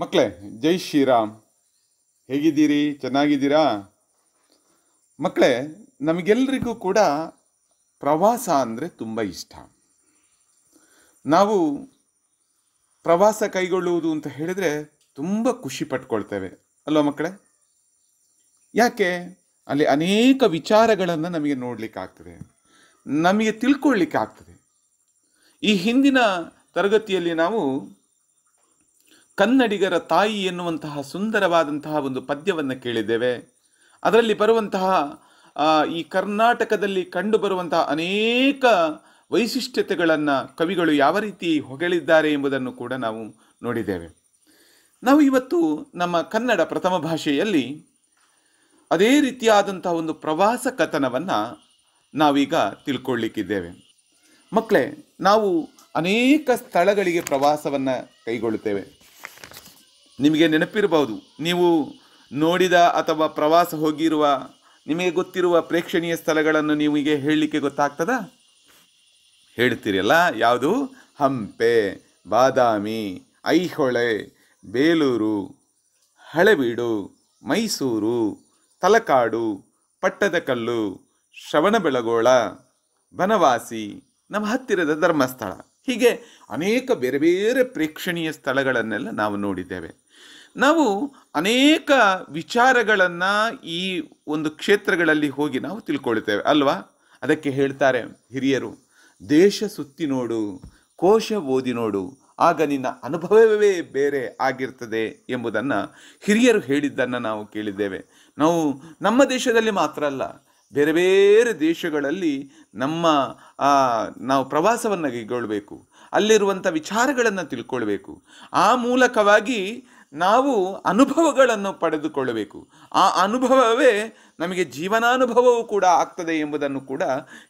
ಮಕ್ಕಳೇ ಜೈ ಶ್ರೀರಾಮ್ ಹೇಗಿದ್ದೀರಿ ಚೆನ್ನಾಗಿದ್ದೀರಾ ಮಕ್ಕಳೇ ನಮಗೆಲ್ಲರಿಗೂ ಕೂಡ ಪ್ರವಾಸ ಅಂದರೆ ತುಂಬ ಇಷ್ಟ ನಾವು ಪ್ರವಾಸ ಕೈಗೊಳ್ಳುವುದು ಅಂತ ಹೇಳಿದರೆ ತುಂಬ ಖುಷಿ ಪಟ್ಕೊಳ್ತೇವೆ ಅಲ್ವಾ ಮಕ್ಕಳೇ ಯಾಕೆ ಅಲ್ಲಿ ಅನೇಕ ವಿಚಾರಗಳನ್ನು ನಮಗೆ ನೋಡಲಿಕ್ಕೆ ಆಗ್ತದೆ ನಮಗೆ ತಿಳ್ಕೊಳ್ಳಿಕ್ಕೆ ಆಗ್ತದೆ ಈ ಹಿಂದಿನ ತರಗತಿಯಲ್ಲಿ ನಾವು ಕನ್ನಡಿಗರ ತಾಯಿ ಎನ್ನುವಂತಹ ಸುಂದರವಾದಂತಹ ಒಂದು ಪದ್ಯವನ್ನು ಕೇಳಿದ್ದೇವೆ ಅದರಲ್ಲಿ ಬರುವಂತಹ ಈ ಕರ್ನಾಟಕದಲ್ಲಿ ಕಂಡುಬರುವಂತಹ ಅನೇಕ ವೈಶಿಷ್ಟ್ಯತೆಗಳನ್ನು ಕವಿಗಳು ಯಾವ ರೀತಿ ಹೊಗಳಿದ್ದಾರೆ ಎಂಬುದನ್ನು ಕೂಡ ನಾವು ನೋಡಿದ್ದೇವೆ ನಾವು ಇವತ್ತು ನಮ್ಮ ಕನ್ನಡ ಪ್ರಥಮ ಭಾಷೆಯಲ್ಲಿ ಅದೇ ರೀತಿಯಾದಂತಹ ಒಂದು ಪ್ರವಾಸ ಕಥನವನ್ನು ನಾವೀಗ ತಿಳ್ಕೊಳ್ಳಿಕ್ಕಿದ್ದೇವೆ ಮಕ್ಕಳೇ ನಾವು ಅನೇಕ ಸ್ಥಳಗಳಿಗೆ ಪ್ರವಾಸವನ್ನು ಕೈಗೊಳ್ಳುತ್ತೇವೆ ನಿಮಗೆ ನೆನಪಿರಬಹುದು ನೀವು ನೋಡಿದ ಅಥವಾ ಪ್ರವಾಸ ಹೋಗಿರುವ ನಿಮಗೆ ಗೊತ್ತಿರುವ ಪ್ರೇಕ್ಷಣೀಯ ಸ್ಥಳಗಳನ್ನು ನಿಮಗೆ ಹೇಳಲಿಕ್ಕೆ ಗೊತ್ತಾಗ್ತದ ಹೇಳ್ತೀರಲ್ಲ ಯಾವುದು ಹಂಪೆ ಬಾದಾಮಿ ಐಹೊಳೆ ಬೇಲೂರು ಹಳೆಬೀಡು ಮೈಸೂರು ತಲಕಾಡು ಪಟ್ಟದಕಲ್ಲು ಶ್ರವಣಬೆಳಗೋಳ ಬನವಾಸಿ ನಮ್ಮ ಹತ್ತಿರದ ಧರ್ಮಸ್ಥಳ ಹೀಗೆ ಅನೇಕ ಬೇರೆ ಬೇರೆ ಪ್ರೇಕ್ಷಣೀಯ ಸ್ಥಳಗಳನ್ನೆಲ್ಲ ನಾವು ನೋಡಿದ್ದೇವೆ ನಾವು ಅನೇಕ ವಿಚಾರಗಳನ್ನು ಈ ಒಂದು ಕ್ಷೇತ್ರಗಳಲ್ಲಿ ಹೋಗಿ ನಾವು ತಿಳ್ಕೊಳ್ತೇವೆ ಅಲ್ವಾ ಅದಕ್ಕೆ ಹೇಳ್ತಾರೆ ಹಿರಿಯರು ದೇಶ ಸುತ್ತಿ ನೋಡು ಕೋಶ ಓದಿ ನೋಡು ಆಗ ನಿನ್ನ ಅನುಭವವೇ ಬೇರೆ ಆಗಿರ್ತದೆ ಎಂಬುದನ್ನು ಹಿರಿಯರು ಹೇಳಿದ್ದನ್ನು ನಾವು ಕೇಳಿದ್ದೇವೆ ನಾವು ನಮ್ಮ ದೇಶದಲ್ಲಿ ಮಾತ್ರ ಅಲ್ಲ ಬೇರೆ ಬೇರೆ ದೇಶಗಳಲ್ಲಿ ನಮ್ಮ ನಾವು ಪ್ರವಾಸವನ್ನು ಕೈಗೊಳ್ಳಬೇಕು ಅಲ್ಲಿರುವಂಥ ವಿಚಾರಗಳನ್ನು ತಿಳ್ಕೊಳ್ಬೇಕು ಆ ಮೂಲಕವಾಗಿ ನಾವು ಅನುಭವಗಳನ್ನು ಪಡೆದುಕೊಳ್ಳಬೇಕು ಆ ಅನುಭವವೇ ನಮಗೆ ಜೀವನಾನುಭವವೂ ಕೂಡ ಆಗ್ತದೆ ಎಂಬುದನ್ನು ಕೂಡ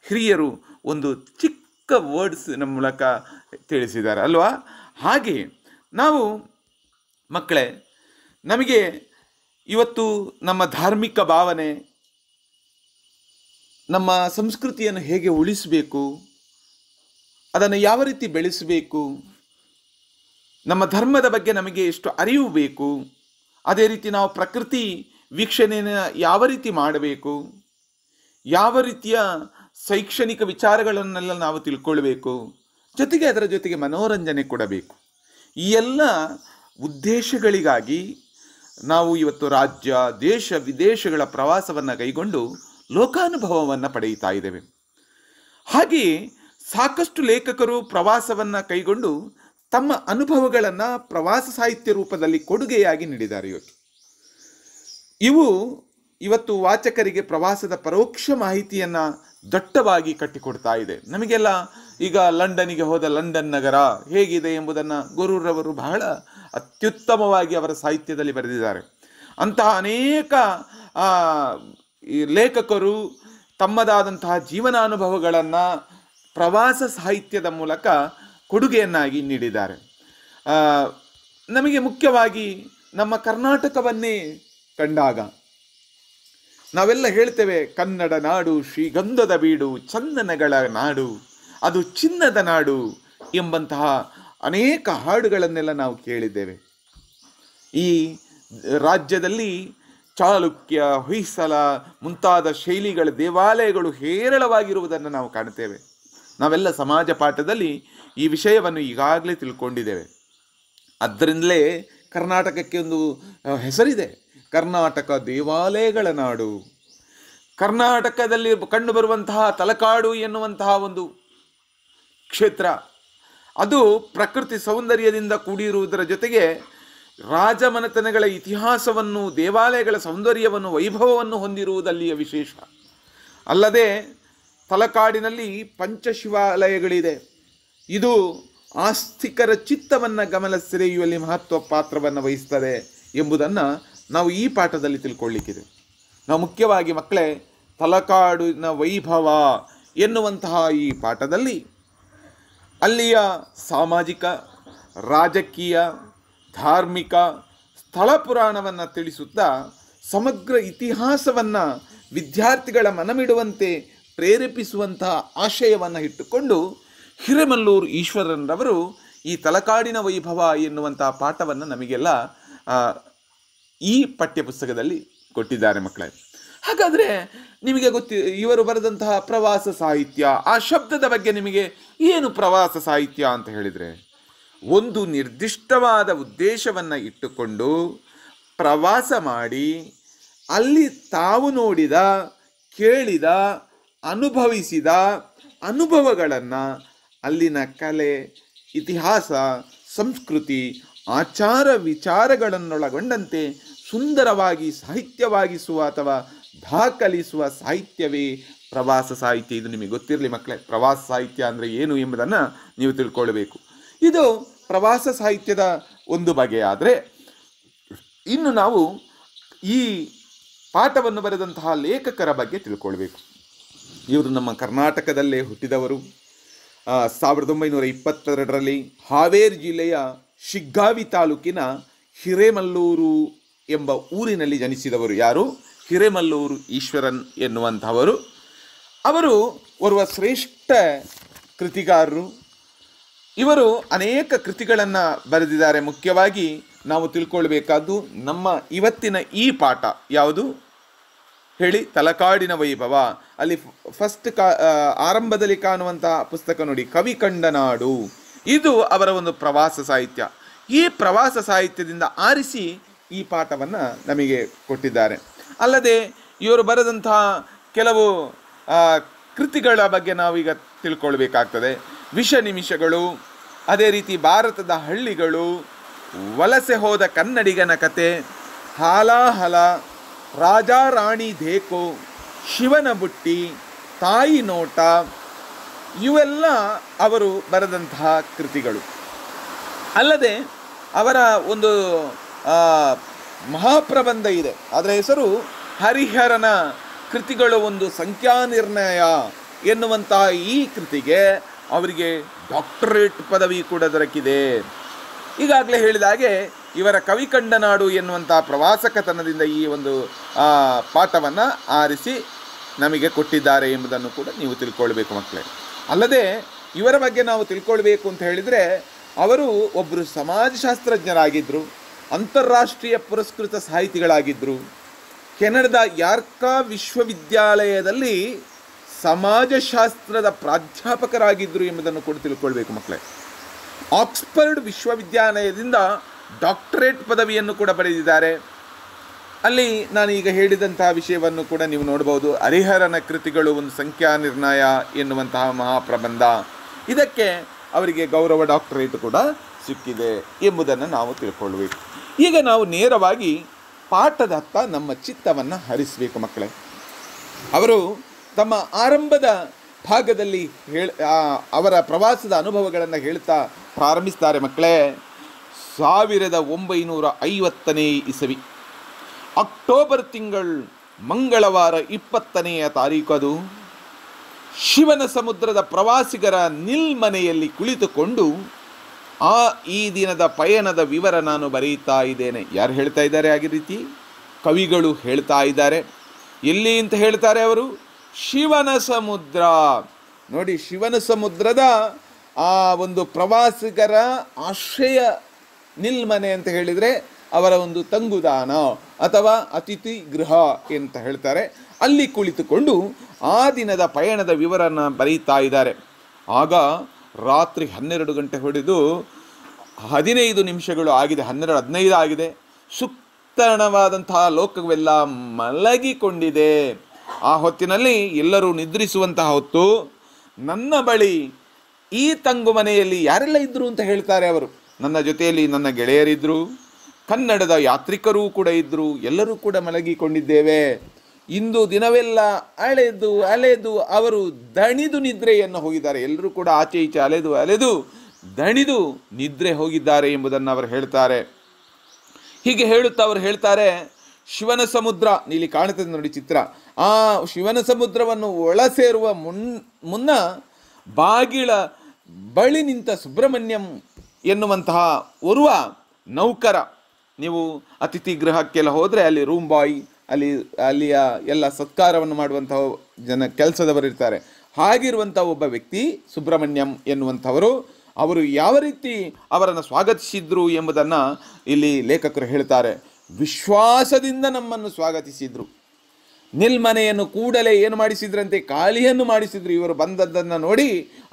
ಹಿರಿಯರು ಒಂದು ಚಿಕ್ಕ ವರ್ಡ್ಸ್ ಮೂಲಕ ತಿಳಿಸಿದ್ದಾರೆ ಅಲ್ವಾ ಹಾಗೆ ನಾವು ಮಕ್ಕಳೇ ನಮಗೆ ಇವತ್ತು ನಮ್ಮ ಧಾರ್ಮಿಕ ಭಾವನೆ ನಮ್ಮ ಸಂಸ್ಕೃತಿಯನ್ನು ಹೇಗೆ ಉಳಿಸಬೇಕು ಅದನ್ನು ಯಾವ ರೀತಿ ಬೆಳೆಸಬೇಕು ನಮ್ಮ ಧರ್ಮದ ಬಗ್ಗೆ ನಮಗೆ ಎಷ್ಟು ಅರಿವು ಬೇಕು ಅದೇ ರೀತಿ ನಾವು ಪ್ರಕೃತಿ ವೀಕ್ಷಣೆಯನ್ನು ಯಾವ ರೀತಿ ಮಾಡಬೇಕು ಯಾವ ರೀತಿಯ ಶೈಕ್ಷಣಿಕ ವಿಚಾರಗಳನ್ನೆಲ್ಲ ನಾವು ತಿಳ್ಕೊಳ್ಬೇಕು ಜೊತೆಗೆ ಅದರ ಜೊತೆಗೆ ಮನೋರಂಜನೆ ಕೊಡಬೇಕು ಈ ಎಲ್ಲ ಉದ್ದೇಶಗಳಿಗಾಗಿ ನಾವು ಇವತ್ತು ರಾಜ್ಯ ದೇಶ ವಿದೇಶಗಳ ಪ್ರವಾಸವನ್ನು ಕೈಗೊಂಡು ಲೋಕಾನುಭವವನ್ನು ಪಡೆಯುತ್ತಾ ಇದ್ದೇವೆ ಹಾಗೆಯೇ ಸಾಕಷ್ಟು ಲೇಖಕರು ಪ್ರವಾಸವನ್ನು ಕೈಗೊಂಡು ತಮ್ಮ ಅನುಭವಗಳನ್ನು ಪ್ರವಾಸ ಸಾಹಿತ್ಯ ರೂಪದಲ್ಲಿ ಕೊಡುಗೆಯಾಗಿ ನೀಡಿದ್ದಾರೆ ಇವತ್ತು ಇವು ಇವತ್ತು ವಾಚಕರಿಗೆ ಪ್ರವಾಸದ ಪರೋಕ್ಷ ಮಾಹಿತಿಯನ್ನು ದಟ್ಟವಾಗಿ ಕಟ್ಟಿಕೊಡ್ತಾ ಇದೆ ನಮಗೆಲ್ಲ ಈಗ ಲಂಡನಿಗೆ ಹೋದ ಲಂಡನ್ ನಗರ ಹೇಗಿದೆ ಎಂಬುದನ್ನು ಗುರುರವರು ಬಹಳ ಅತ್ಯುತ್ತಮವಾಗಿ ಅವರ ಸಾಹಿತ್ಯದಲ್ಲಿ ಬರೆದಿದ್ದಾರೆ ಅಂತಹ ಅನೇಕ ಲೇಖಕರು ತಮ್ಮದಾದಂತಹ ಜೀವನಾನುಭವಗಳನ್ನು ಪ್ರವಾಸ ಸಾಹಿತ್ಯದ ಮೂಲಕ ಕೊಡುಗೆಯನ್ನಾಗಿ ನೀಡಿದ್ದಾರೆ ನಮಗೆ ಮುಖ್ಯವಾಗಿ ನಮ್ಮ ಕರ್ನಾಟಕವನ್ನೇ ಕಂಡಾಗ ನಾವೆಲ್ಲ ಹೇಳ್ತೇವೆ ಕನ್ನಡ ನಾಡು ಶ್ರೀಗಂಧದ ಬೀಡು ಚಂದನಗಳ ನಾಡು ಅದು ಚಿನ್ನದ ನಾಡು ಎಂಬಂತಹ ಅನೇಕ ಹಾಡುಗಳನ್ನೆಲ್ಲ ನಾವು ಕೇಳಿದ್ದೇವೆ ಈ ರಾಜ್ಯದಲ್ಲಿ ಚಾಲುಕ್ಯ ಹೊಯ್ಸಲ ಮುಂತಾದ ಶೈಲಿಗಳ ದೇವಾಲಯಗಳು ಹೇರಳವಾಗಿರುವುದನ್ನು ನಾವು ಕಾಣ್ತೇವೆ ನಾವೆಲ್ಲ ಸಮಾಜ ಪಾಠದಲ್ಲಿ ಈ ವಿಷಯವನ್ನು ಈಗಾಗಲೇ ತಿಳ್ಕೊಂಡಿದ್ದೇವೆ ಅದರಿಂದಲೇ ಕರ್ನಾಟಕಕ್ಕೆ ಒಂದು ಹೆಸರಿದೆ ಕರ್ನಾಟಕ ದೇವಾಲಯಗಳ ನಾಡು ಕರ್ನಾಟಕದಲ್ಲಿ ಕಂಡುಬರುವಂತಹ ತಲಕಾಡು ಎನ್ನುವಂತಹ ಒಂದು ಕ್ಷೇತ್ರ ಅದು ಪ್ರಕೃತಿ ಸೌಂದರ್ಯದಿಂದ ಕೂಡಿರುವುದರ ಜೊತೆಗೆ ರಾಜಮನೆತನಗಳ ಇತಿಹಾಸವನ್ನು ದೇವಾಲಯಗಳ ಸೌಂದರ್ಯವನ್ನು ವೈಭವವನ್ನು ಹೊಂದಿರುವುದಲ್ಲಿಯ ವಿಶೇಷ ಅಲ್ಲದೆ ತಲಕಾಡಿನಲ್ಲಿ ಪಂಚಶಿವಾಲಯಗಳಿದೆ ಇದು ಆಸ್ತಿಕರ ಚಿತ್ತವನ್ನು ಗಮನ ಸೆರೆಯುವಲ್ಲಿ ಮಹತ್ವ ಪಾತ್ರವನ್ನು ವಹಿಸ್ತದೆ ಎಂಬುದನ್ನು ನಾವು ಈ ಪಾಠದಲ್ಲಿ ತಿಳ್ಕೊಳ್ಳಿಕ್ಕಿದೆ ನಾವು ಮುಖ್ಯವಾಗಿ ಮಕ್ಕಳೇ ತಲಕಾಡಿನ ವೈಭವ ಎನ್ನುವಂತಹ ಈ ಪಾಠದಲ್ಲಿ ಅಲ್ಲಿಯ ಸಾಮಾಜಿಕ ರಾಜಕೀಯ ಧಾರ್ಮಿಕ ಸ್ಥಳ ಪುರಾಣವನ್ನು ತಿಳಿಸುತ್ತಾ ಸಮಗ್ರ ಇತಿಹಾಸವನ್ನು ವಿದ್ಯಾರ್ಥಿಗಳ ಮನಮಿಡುವಂತೆ ಪ್ರೇರೇಪಿಸುವಂತಹ ಆಶಯವನ್ನು ಇಟ್ಟುಕೊಂಡು ಹಿರೇಮಲ್ಲೂರು ಈಶ್ವರನ್ರವರು ಈ ತಲಕಾಡಿನ ವೈಭವ ಎನ್ನುವಂಥ ಪಾಠವನ್ನು ನಮಗೆಲ್ಲ ಈ ಪಠ್ಯಪುಸ್ತಕದಲ್ಲಿ ಕೊಟ್ಟಿದ್ದಾರೆ ಮಕ್ಕಳೇ ಹಾಗಾದರೆ ನಿಮಗೆ ಗೊತ್ತಿ ಇವರು ಬರೆದಂತಹ ಪ್ರವಾಸ ಸಾಹಿತ್ಯ ಆ ಶಬ್ದದ ಬಗ್ಗೆ ನಿಮಗೆ ಏನು ಪ್ರವಾಸ ಸಾಹಿತ್ಯ ಅಂತ ಹೇಳಿದರೆ ಒಂದು ನಿರ್ದಿಷ್ಟವಾದ ಉದ್ದೇಶವನ್ನು ಇಟ್ಟುಕೊಂಡು ಪ್ರವಾಸ ಮಾಡಿ ಅಲ್ಲಿ ತಾವು ನೋಡಿದ ಕೇಳಿದ ಅನುಭವಿಸಿದ ಅನುಭವಗಳನ್ನು ಅಲ್ಲಿನ ಕಲೆ ಇತಿಹಾಸ ಸಂಸ್ಕೃತಿ ಆಚಾರ ವಿಚಾರಗಳನ್ನೊಳಗೊಂಡಂತೆ ಸುಂದರವಾಗಿ ಸಾಹಿತ್ಯವಾಗಿಸುವ ಅಥವಾ ದಾಖಲಿಸುವ ಸಾಹಿತ್ಯವೇ ಪ್ರವಾಸ ಸಾಹಿತ್ಯ ಇದು ನಿಮಗೆ ಗೊತ್ತಿರಲಿ ಮಕ್ಕಳೇ ಪ್ರವಾಸ ಸಾಹಿತ್ಯ ಅಂದರೆ ಏನು ಎಂಬುದನ್ನು ನೀವು ತಿಳ್ಕೊಳ್ಬೇಕು ಇದು ಪ್ರವಾಸ ಸಾಹಿತ್ಯದ ಒಂದು ಬಗೆಯಾದರೆ ಇನ್ನು ನಾವು ಈ ಪಾಠವನ್ನು ಬರೆದಂತಹ ಲೇಖಕರ ಬಗ್ಗೆ ತಿಳ್ಕೊಳ್ಬೇಕು ಇವರು ನಮ್ಮ ಕರ್ನಾಟಕದಲ್ಲೇ ಹುಟ್ಟಿದವರು ಸಾವಿರದ ಒಂಬೈನೂರ ಇಪ್ಪತ್ತೆರಡರಲ್ಲಿ ಹಾವೇರಿ ಜಿಲ್ಲೆಯ ಶಿಗ್ಗಾವಿ ತಾಲೂಕಿನ ಹಿರೇಮಲ್ಲೂರು ಎಂಬ ಊರಿನಲ್ಲಿ ಜನಿಸಿದವರು ಯಾರು ಹಿರೇಮಲ್ಲೂರು ಈಶ್ವರನ್ ಎನ್ನುವಂಥವರು ಅವರು ಓರ್ವ ಶ್ರೇಷ್ಠ ಕೃತಿಗಾರರು ಇವರು ಅನೇಕ ಕೃತಿಗಳನ್ನು ಬರೆದಿದ್ದಾರೆ ಮುಖ್ಯವಾಗಿ ನಾವು ತಿಳ್ಕೊಳ್ಬೇಕಾದ್ದು ನಮ್ಮ ಇವತ್ತಿನ ಈ ಪಾಠ ಯಾವುದು ಹೇಳಿ ತಲಕಾಡಿನ ವೈಭವ ಅಲ್ಲಿ ಫಸ್ಟ್ ಕಾ ಆರಂಭದಲ್ಲಿ ಕಾಣುವಂಥ ಪುಸ್ತಕ ನೋಡಿ ಕವಿ ಕಂಡನಾಡು ಇದು ಅವರ ಒಂದು ಪ್ರವಾಸ ಸಾಹಿತ್ಯ ಈ ಪ್ರವಾಸ ಸಾಹಿತ್ಯದಿಂದ ಆರಿಸಿ ಈ ಪಾಠವನ್ನು ನಮಗೆ ಕೊಟ್ಟಿದ್ದಾರೆ ಅಲ್ಲದೆ ಇವರು ಬರೆದಂತಹ ಕೆಲವು ಕೃತಿಗಳ ಬಗ್ಗೆ ನಾವೀಗ ತಿಳ್ಕೊಳ್ಬೇಕಾಗ್ತದೆ ವಿಷ ನಿಮಿಷಗಳು ಅದೇ ರೀತಿ ಭಾರತದ ಹಳ್ಳಿಗಳು ವಲಸೆ ಹೋದ ಕನ್ನಡಿಗನ ಕತೆ ಹಾಲಾಹಲ ರಾಜಾ ರಾಣಿ ದೇಕೋ ಶಿವನ ಬುಟ್ಟಿ ತಾಯಿ ನೋಟ ಇವೆಲ್ಲ ಅವರು ಬರೆದಂತಹ ಕೃತಿಗಳು ಅಲ್ಲದೆ ಅವರ ಒಂದು ಮಹಾಪ್ರಬಂಧ ಇದೆ ಅದರ ಹೆಸರು ಹರಿಹರನ ಕೃತಿಗಳು ಒಂದು ಸಂಖ್ಯಾ ನಿರ್ಣಯ ಎನ್ನುವಂತಹ ಈ ಕೃತಿಗೆ ಅವರಿಗೆ ಡಾಕ್ಟರೇಟ್ ಪದವಿ ಕೂಡ ದೊರಕಿದೆ ಈಗಾಗಲೇ ಹೇಳಿದ ಹಾಗೆ ಇವರ ಕವಿ ಕಂಡನಾಡು ಎನ್ನುವಂಥ ಪ್ರವಾಸಕತನದಿಂದ ಈ ಒಂದು ಪಾಠವನ್ನು ಆರಿಸಿ ನಮಗೆ ಕೊಟ್ಟಿದ್ದಾರೆ ಎಂಬುದನ್ನು ಕೂಡ ನೀವು ತಿಳ್ಕೊಳ್ಬೇಕು ಮಕ್ಕಳೇ ಅಲ್ಲದೆ ಇವರ ಬಗ್ಗೆ ನಾವು ತಿಳ್ಕೊಳ್ಬೇಕು ಅಂತ ಹೇಳಿದರೆ ಅವರು ಒಬ್ಬರು ಸಮಾಜಶಾಸ್ತ್ರಜ್ಞರಾಗಿದ್ದರು ಅಂತಾರಾಷ್ಟ್ರೀಯ ಪುರಸ್ಕೃತ ಸಾಹಿತಿಗಳಾಗಿದ್ದರು ಕೆನಡದ ಯಾರ್ಕಾ ವಿಶ್ವವಿದ್ಯಾಲಯದಲ್ಲಿ ಸಮಾಜಶಾಸ್ತ್ರದ ಪ್ರಾಧ್ಯಾಪಕರಾಗಿದ್ದರು ಎಂಬುದನ್ನು ಕೂಡ ತಿಳ್ಕೊಳ್ಬೇಕು ಮಕ್ಕಳೇ ಆಕ್ಸ್ಫರ್ಡ್ ವಿಶ್ವವಿದ್ಯಾಲಯದಿಂದ ಡಾಕ್ಟರೇಟ್ ಪದವಿಯನ್ನು ಕೂಡ ಪಡೆದಿದ್ದಾರೆ ಅಲ್ಲಿ ನಾನೀಗ ಹೇಳಿದಂತಹ ವಿಷಯವನ್ನು ಕೂಡ ನೀವು ನೋಡಬಹುದು ಹರಿಹರನ ಕೃತಿಗಳು ಒಂದು ಸಂಖ್ಯಾ ನಿರ್ಣಯ ಎನ್ನುವಂತಹ ಮಹಾಪ್ರಬಂಧ ಇದಕ್ಕೆ ಅವರಿಗೆ ಗೌರವ ಡಾಕ್ಟರೇಟ್ ಕೂಡ ಸಿಕ್ಕಿದೆ ಎಂಬುದನ್ನು ನಾವು ತಿಳ್ಕೊಳ್ಬೇಕು ಈಗ ನಾವು ನೇರವಾಗಿ ಪಾಠದತ್ತ ನಮ್ಮ ಚಿತ್ತವನ್ನು ಹರಿಸಬೇಕು ಮಕ್ಕಳೇ ಅವರು ತಮ್ಮ ಆರಂಭದ ಭಾಗದಲ್ಲಿ ಹೇಳ ಅವರ ಪ್ರವಾಸದ ಅನುಭವಗಳನ್ನು ಹೇಳ್ತಾ ಪ್ರಾರಂಭಿಸ್ತಾರೆ ಮಕ್ಕಳೇ ಸಾವಿರದ ಒಂಬೈನೂರ ಐವತ್ತನೇ ಇಸವಿ ಅಕ್ಟೋಬರ್ ತಿಂಗಳು ಮಂಗಳವಾರ ಇಪ್ಪತ್ತನೆಯ ತಾರೀಕದು ಶಿವನ ಸಮುದ್ರದ ಪ್ರವಾಸಿಗರ ನಿಲ್ಮನೆಯಲ್ಲಿ ಕುಳಿತುಕೊಂಡು ಆ ಈ ದಿನದ ಪಯಣದ ವಿವರ ನಾನು ಬರೆಯುತ್ತಾ ಇದ್ದೇನೆ ಯಾರು ಹೇಳ್ತಾ ಇದ್ದಾರೆ ಹಾಗೆ ರೀತಿ ಕವಿಗಳು ಹೇಳ್ತಾ ಇದ್ದಾರೆ ಎಲ್ಲಿ ಅಂತ ಹೇಳ್ತಾರೆ ಅವರು ಶಿವನ ಸಮುದ್ರ ನೋಡಿ ಶಿವನ ಸಮುದ್ರದ ಆ ಒಂದು ಪ್ರವಾಸಿಗರ ಆಶ್ರಯ ನಿಲ್ಮನೆ ಅಂತ ಹೇಳಿದರೆ ಅವರ ಒಂದು ತಂಗುದಾನ ಅಥವಾ ಅತಿಥಿ ಗೃಹ ಅಂತ ಹೇಳ್ತಾರೆ ಅಲ್ಲಿ ಕುಳಿತುಕೊಂಡು ಆ ದಿನದ ಪಯಣದ ವಿವರನ ಬರೀತಾ ಇದ್ದಾರೆ ಆಗ ರಾತ್ರಿ ಹನ್ನೆರಡು ಗಂಟೆ ಹೊಡೆದು ಹದಿನೈದು ನಿಮಿಷಗಳು ಆಗಿದೆ ಹನ್ನೆರಡು ಹದಿನೈದು ಆಗಿದೆ ಸುತ್ತಣವಾದಂತಹ ಲೋಕವೆಲ್ಲ ಮಲಗಿಕೊಂಡಿದೆ ಆ ಹೊತ್ತಿನಲ್ಲಿ ಎಲ್ಲರೂ ನಿದ್ರಿಸುವಂತಹ ಹೊತ್ತು ನನ್ನ ಬಳಿ ಈ ತಂಗು ಮನೆಯಲ್ಲಿ ಯಾರೆಲ್ಲ ಇದ್ದರು ಅಂತ ಹೇಳ್ತಾರೆ ಅವರು ನನ್ನ ಜೊತೆಯಲ್ಲಿ ನನ್ನ ಗೆಳೆಯರಿದ್ದರು ಕನ್ನಡದ ಯಾತ್ರಿಕರೂ ಕೂಡ ಇದ್ದರು ಎಲ್ಲರೂ ಕೂಡ ಮಲಗಿಕೊಂಡಿದ್ದೇವೆ ಇಂದು ದಿನವೆಲ್ಲ ಅಳೆದು ಅಲೆದು ಅವರು ದಣಿದು ನಿದ್ರೆಯನ್ನು ಹೋಗಿದ್ದಾರೆ ಎಲ್ಲರೂ ಕೂಡ ಆಚೆ ಈಚೆ ಅಲೆದು ಅಲೆದು ದಣಿದು ನಿದ್ರೆ ಹೋಗಿದ್ದಾರೆ ಎಂಬುದನ್ನು ಅವರು ಹೇಳ್ತಾರೆ ಹೀಗೆ ಹೇಳುತ್ತಾ ಅವರು ಹೇಳ್ತಾರೆ ಶಿವನ ಸಮುದ್ರ ನೀಲಿ ಕಾಣುತ್ತದೆ ನೋಡಿ ಚಿತ್ರ ಆ ಶಿವನ ಸಮುದ್ರವನ್ನು ಒಳ ಸೇರುವ ಮುನ್ ಮುನ್ನ ಬಾಗಿಲ ಬಳಿ ನಿಂತ ಸುಬ್ರಹ್ಮಣ್ಯಂ ಎನ್ನುವಂತಹ ಓರ್ವ ನೌಕರ ನೀವು ಅತಿಥಿ ಗೃಹಕ್ಕೆಲ್ಲ ಹೋದರೆ ಅಲ್ಲಿ ರೂಮ್ ಬಾಯ್ ಅಲ್ಲಿ ಅಲ್ಲಿಯ ಎಲ್ಲ ಸತ್ಕಾರವನ್ನು ಮಾಡುವಂತಹ ಜನ ಕೆಲಸದವರಿರ್ತಾರೆ ಹಾಗಿರುವಂಥ ಒಬ್ಬ ವ್ಯಕ್ತಿ ಸುಬ್ರಹ್ಮಣ್ಯಂ ಎನ್ನುವಂಥವರು ಅವರು ಯಾವ ರೀತಿ ಅವರನ್ನು ಸ್ವಾಗತಿಸಿದ್ರು ಎಂಬುದನ್ನು ಇಲ್ಲಿ ಲೇಖಕರು ಹೇಳ್ತಾರೆ ವಿಶ್ವಾಸದಿಂದ ನಮ್ಮನ್ನು ಸ್ವಾಗತಿಸಿದರು ನಿಲ್ಮನೆಯನ್ನು ಕೂಡಲೇ ಏನು ಮಾಡಿಸಿದ್ರಂತೆ ಖಾಲಿಯನ್ನು ಮಾಡಿಸಿದ್ರು ಇವರು ಬಂದದ್ದನ್ನು ನೋಡಿ